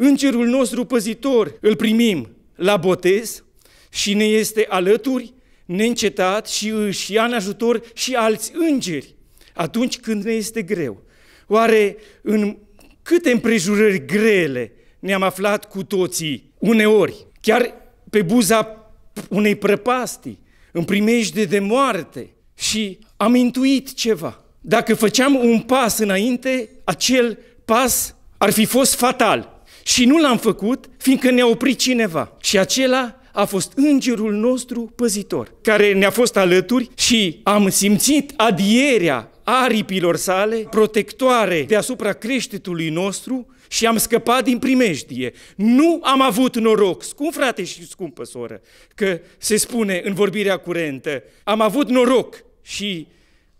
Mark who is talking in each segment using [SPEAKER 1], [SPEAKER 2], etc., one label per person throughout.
[SPEAKER 1] Îngerul nostru păzitor îl primim la botez și ne este alături neîncetat și își ia în ajutor și alți îngeri atunci când ne este greu. Oare în câte împrejurări grele ne-am aflat cu toții uneori, chiar pe buza unei prăpastii, în primejde de moarte și am intuit ceva. Dacă făceam un pas înainte, acel pas ar fi fost fatal. Și nu l-am făcut, fiindcă ne-a oprit cineva. Și acela a fost îngerul nostru păzitor, care ne-a fost alături și am simțit adierea aripilor sale, protectoare deasupra creștetului nostru și am scăpat din primejdie. Nu am avut noroc, scump frate și scumpă soră, că se spune în vorbirea curentă, am avut noroc și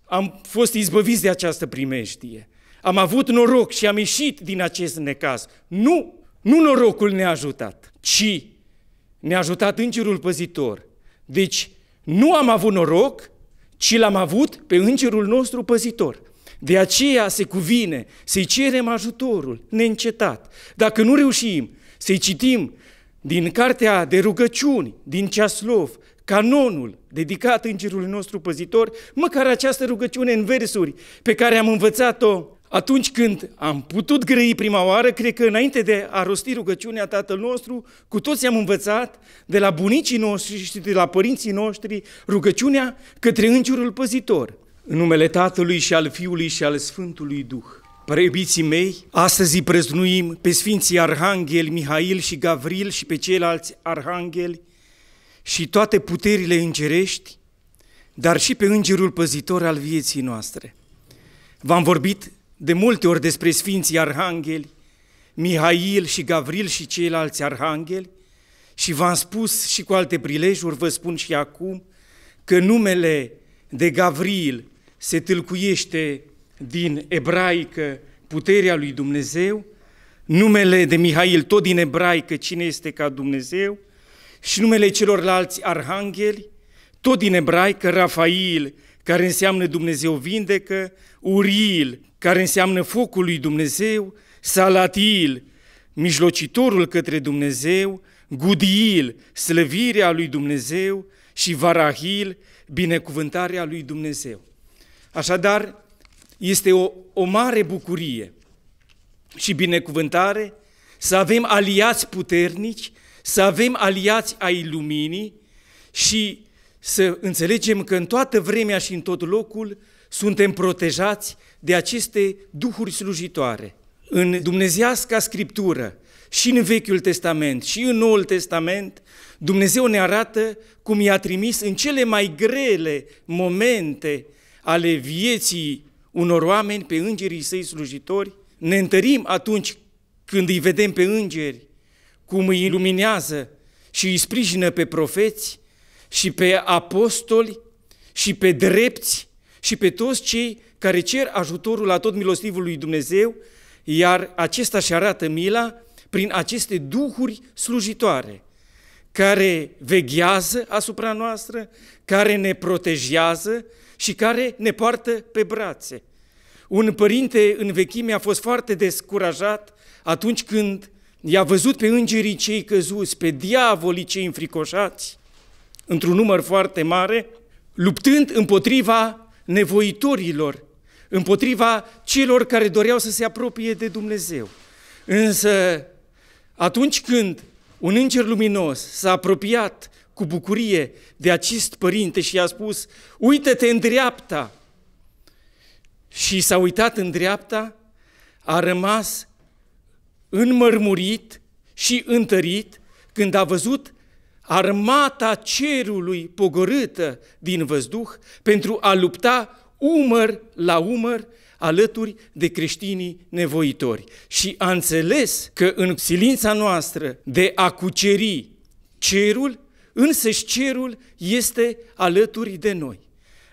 [SPEAKER 1] am fost izbăviți de această primejdie. Am avut noroc și am ieșit din acest necaz. Nu nu norocul ne-a ajutat, ci ne-a ajutat Îngerul Păzitor. Deci nu am avut noroc, ci l-am avut pe Îngerul nostru Păzitor. De aceea se cuvine să-i cerem ajutorul, neîncetat. Dacă nu reușim să-i citim din cartea de rugăciuni, din Ceaslov, canonul dedicat Îngerului nostru Păzitor, măcar această rugăciune în versuri pe care am învățat-o atunci când am putut grăi prima oară, cred că înainte de a rosti rugăciunea Tatăl nostru, cu toți am învățat de la bunicii noștri și de la părinții noștri rugăciunea către Îngerul Păzitor. În numele Tatălui și al Fiului și al Sfântului Duh. Preiubiții mei, astăzi îi prăznuim pe Sfinții Arhanghel, Mihail și Gavril și pe ceilalți arhangeli și toate puterile îngerești, dar și pe Îngerul Păzitor al vieții noastre. V-am vorbit de multe ori despre Sfinții Arhangheli, Mihail și Gavril și ceilalți arhangheli și v-am spus și cu alte prilejuri, vă spun și acum, că numele de Gavril se tâlcuiește din ebraică puterea lui Dumnezeu, numele de Mihail tot din ebraică cine este ca Dumnezeu și numele celorlalți arhangheli tot din ebraică, Rafail, care înseamnă Dumnezeu vindecă, Uriil, care înseamnă focul lui Dumnezeu, Salatil, mijlocitorul către Dumnezeu, Gudiil, slăvirea lui Dumnezeu și Varahil, binecuvântarea lui Dumnezeu. Așadar, este o, o mare bucurie și binecuvântare să avem aliați puternici, să avem aliați ai luminii și să înțelegem că în toată vremea și în tot locul suntem protejați de aceste duhuri slujitoare. În Dumnezeiasca Scriptură, și în Vechiul Testament, și în Noul Testament, Dumnezeu ne arată cum i-a trimis în cele mai grele momente ale vieții unor oameni pe îngerii săi slujitori. Ne întărim atunci când îi vedem pe îngeri, cum îi iluminează și îi sprijină pe profeți, și pe apostoli și pe drepți și pe toți cei care cer ajutorul la tot milostivul lui Dumnezeu, iar acesta și arată mila prin aceste duhuri slujitoare, care veghează asupra noastră, care ne protejează și care ne poartă pe brațe. Un părinte în vechime a fost foarte descurajat atunci când i-a văzut pe îngerii cei căzuți, pe diavolii cei înfricoșați într-un număr foarte mare, luptând împotriva nevoitorilor, împotriva celor care doreau să se apropie de Dumnezeu. Însă, atunci când un înger luminos s-a apropiat cu bucurie de acest părinte și i-a spus, „Uite, te în dreapta, și s-a uitat în dreapta, a rămas înmărmurit și întărit când a văzut armata cerului pogorâtă din văzduh pentru a lupta umăr la umăr alături de creștinii nevoitori și a înțeles că în silința noastră de a cuceri cerul, însăși cerul este alături de noi.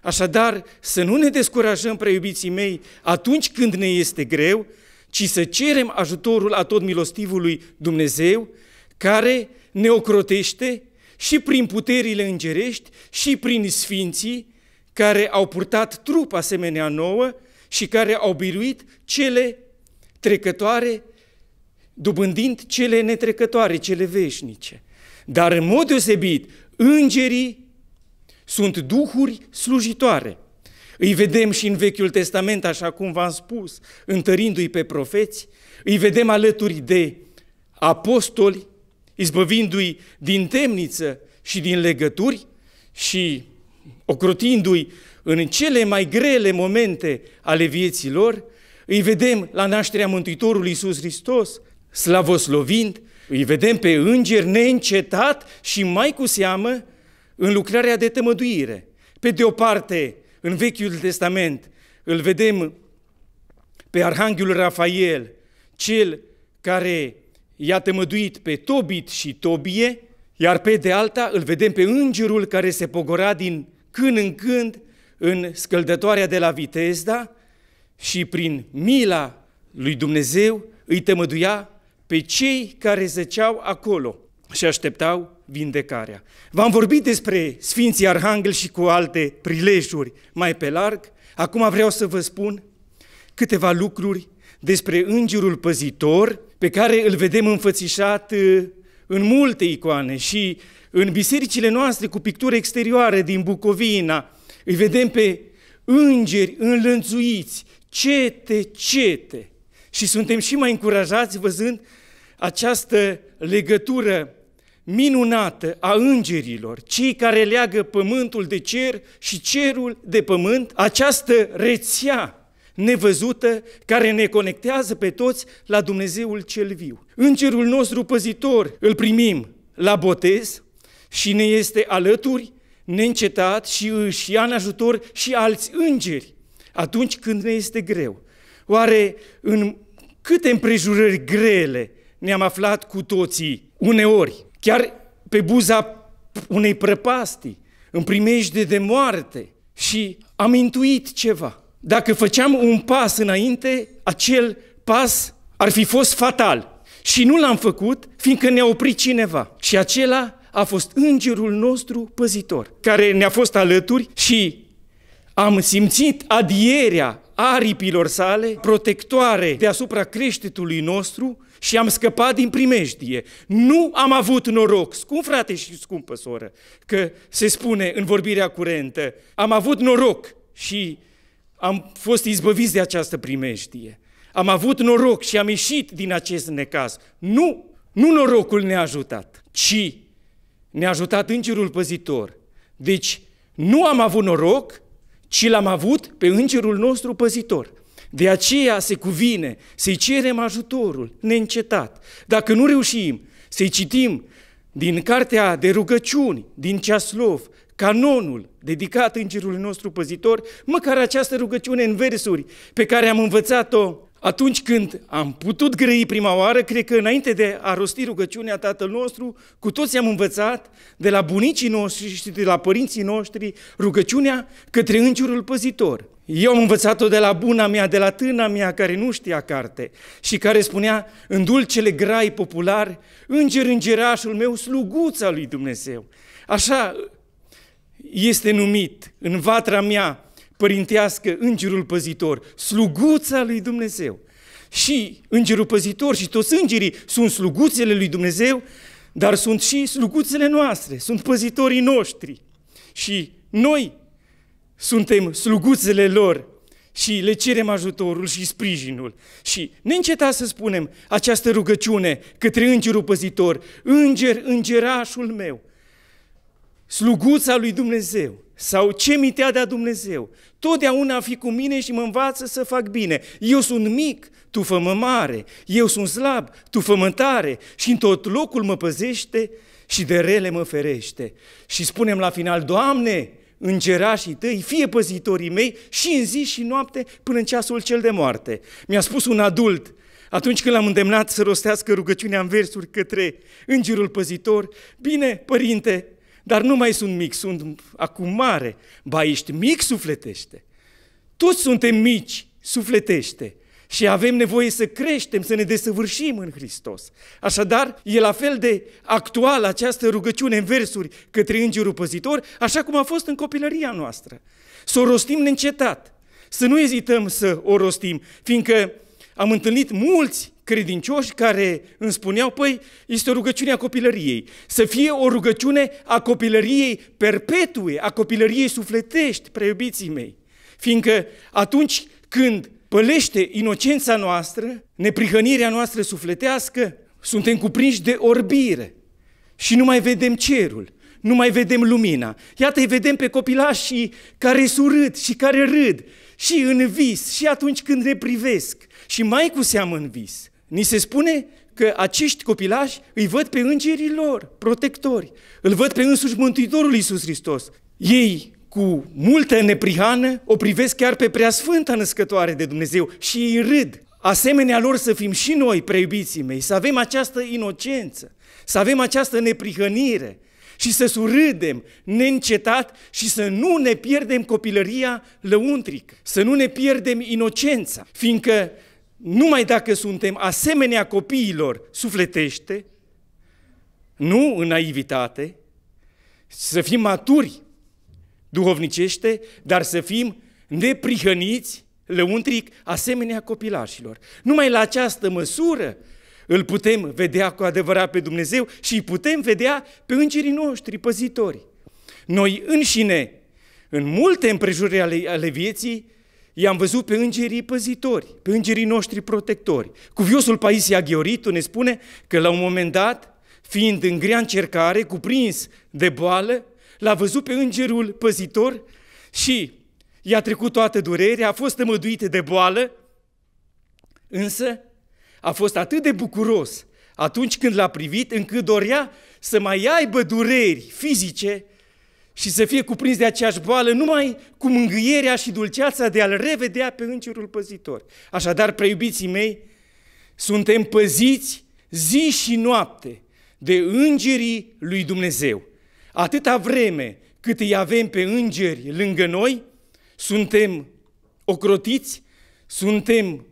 [SPEAKER 1] Așadar, să nu ne descurajăm, preiubiții mei, atunci când ne este greu, ci să cerem ajutorul tot milostivului Dumnezeu care ne ocrotește și prin puterile îngerești și prin sfinții care au purtat trup asemenea nouă și care au biruit cele trecătoare, dubândind cele netrecătoare, cele veșnice. Dar în mod deosebit, îngerii sunt duhuri slujitoare. Îi vedem și în Vechiul Testament, așa cum v-am spus, întărindu-i pe profeți, îi vedem alături de apostoli, izbăvindu-i din temniță și din legături și ocrotindu-i în cele mai grele momente ale vieții lor, îi vedem la nașterea Mântuitorului Iisus Hristos, slavoslovind, îi vedem pe înger neîncetat și mai cu seamă în lucrarea de tămăduire. Pe de o parte, în Vechiul Testament, îl vedem pe Arhanghelul Rafael, cel care i-a tămăduit pe Tobit și Tobie, iar pe de alta îl vedem pe îngerul care se pogora din când în când în scăldătoarea de la Vitezda și prin mila lui Dumnezeu îi tămăduia pe cei care zăceau acolo și așteptau vindecarea. V-am vorbit despre Sfinții Arhanghel și cu alte prilejuri mai pe larg. Acum vreau să vă spun câteva lucruri despre Îngerul Păzitor pe care îl vedem înfățișat uh, în multe icoane și în bisericile noastre cu pictură exterioară din Bucovina, îi vedem pe îngeri înlănțuiți, cete, cete. Și suntem și mai încurajați văzând această legătură minunată a îngerilor, cei care leagă pământul de cer și cerul de pământ, această rețea nevăzută, care ne conectează pe toți la Dumnezeul cel viu. Îngerul nostru păzitor îl primim la botez și ne este alături, neîncetat și își ia în ajutor și alți îngeri atunci când ne este greu. Oare în câte împrejurări grele ne-am aflat cu toții uneori, chiar pe buza unei prăpastii, în primejde de moarte și am intuit ceva dacă făceam un pas înainte, acel pas ar fi fost fatal. Și nu l-am făcut, fiindcă ne-a oprit cineva. Și acela a fost îngerul nostru păzitor, care ne-a fost alături și am simțit adierea aripilor sale, protectoare deasupra creștetului nostru și am scăpat din primejdie. Nu am avut noroc, scump frate și scumpă soră, că se spune în vorbirea curentă, am avut noroc și am fost izbăviți de această primejdie. Am avut noroc și am ieșit din acest necaz. Nu, nu norocul ne-a ajutat, ci ne-a ajutat Îngerul Păzitor. Deci nu am avut noroc, ci l-am avut pe Îngerul nostru Păzitor. De aceea se cuvine să-i cerem ajutorul, neîncetat. Dacă nu reușim să-i citim din cartea de rugăciuni, din Ceaslov, canonul dedicat Îngerului nostru păzitor, măcar această rugăciune în versuri pe care am învățat-o atunci când am putut grăi prima oară, cred că înainte de a rosti rugăciunea Tatăl nostru, cu toți am învățat de la bunicii noștri și de la părinții noștri rugăciunea către Îngerul Păzitor. Eu am învățat-o de la buna mea, de la tâna mea care nu știa carte și care spunea în dulcele grai popular, Înger îngerașul meu, sluguța lui Dumnezeu. Așa, este numit în vatra mea părintească îngerul păzitor, sluguța lui Dumnezeu. Și îngerul păzitor și toți îngerii sunt sluguțele lui Dumnezeu, dar sunt și sluguțele noastre, sunt păzitorii noștri. Și noi suntem sluguțele lor și le cerem ajutorul și sprijinul. Și neînceta să spunem această rugăciune către îngerul păzitor, înger, îngerașul meu, sluguța lui Dumnezeu sau ce mi te-a dat Dumnezeu. Totdeauna fi cu mine și mă învață să fac bine. Eu sunt mic, tu fă-mă mare, eu sunt slab, tu fă-mă tare și în tot locul mă păzește și de rele mă ferește. Și spunem la final, Doamne, îngerașii tăi, fie păzitorii mei și în zi și noapte până în ceasul cel de moarte. Mi-a spus un adult, atunci când l-am îndemnat să rostească rugăciunea în versuri către îngerul păzitor, bine, părinte, dar nu mai sunt mic, sunt acum mare. Ba, ești mic sufletește. Toți suntem mici sufletește. Și avem nevoie să creștem, să ne desăvârșim în Hristos. Așadar, e la fel de actual această rugăciune în versuri către îngerul păzitor, așa cum a fost în copilăria noastră. Să o rostim neîncetat, să nu ezităm să o rostim, fiindcă am întâlnit mulți credincioși care îmi spuneau, păi, este o rugăciune a copilăriei. Să fie o rugăciune a copilăriei perpetue, a copilăriei sufletești, preiubiții mei. Fiindcă atunci când pălește inocența noastră, neprihănirea noastră sufletească, suntem cuprinși de orbire și nu mai vedem cerul, nu mai vedem lumina. Iată, îi vedem pe copilașii care surâd și care râd și în vis și atunci când ne privesc și mai cu seamă în vis. Ni se spune că acești copilași îi văd pe îngerii lor, protectori, îl văd pe însuși Mântuitorul Iisus Hristos. Ei, cu multă neprihană, o privesc chiar pe preasfânta născătoare de Dumnezeu și îi râd. Asemenea lor să fim și noi, preiubiții mei, să avem această inocență, să avem această neprihănire și să surâdem neîncetat și să nu ne pierdem copilăria lăuntric, să nu ne pierdem inocența, fiindcă numai dacă suntem asemenea copiilor sufletește, nu în naivitate, să fim maturi duhovnicește, dar să fim neprihăniți, lăuntric, asemenea copilașilor. Numai la această măsură îl putem vedea cu adevărat pe Dumnezeu și îi putem vedea pe îngerii noștri, păzitori. Noi înșine, în multe împrejurări ale, ale vieții, i-am văzut pe îngerii păzitori, pe îngerii noștri protectori. Cuviosul Paisia Gheoritu ne spune că la un moment dat, fiind în grea încercare, cuprins de boală, l-a văzut pe îngerul păzitor și i-a trecut toată durerea, a fost tămăduit de boală, însă a fost atât de bucuros atunci când l-a privit, încât dorea să mai aibă dureri fizice și să fie cuprins de aceeași boală numai cu mângâierea și dulceața de a-L revedea pe Îngerul Păzitor. Așadar, preiubiții mei, suntem păziți zi și noapte de Îngerii lui Dumnezeu. Atâta vreme cât îi avem pe Îngeri lângă noi, suntem ocrotiți, suntem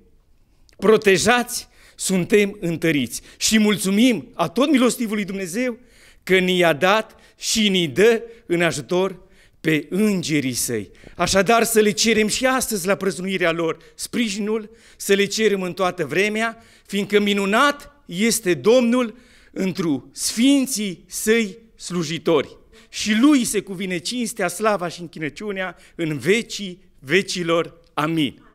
[SPEAKER 1] protejați, suntem întăriți și mulțumim a tot milostivului Dumnezeu că ni-a dat și ni dă în ajutor pe îngerii săi. Așadar să le cerem și astăzi la prăznuirea lor sprijinul, să le cerem în toată vremea, fiindcă minunat este Domnul întru sfinții săi slujitori. Și lui se cuvine cinstea, slava și închinăciunea în vecii vecilor. Amin.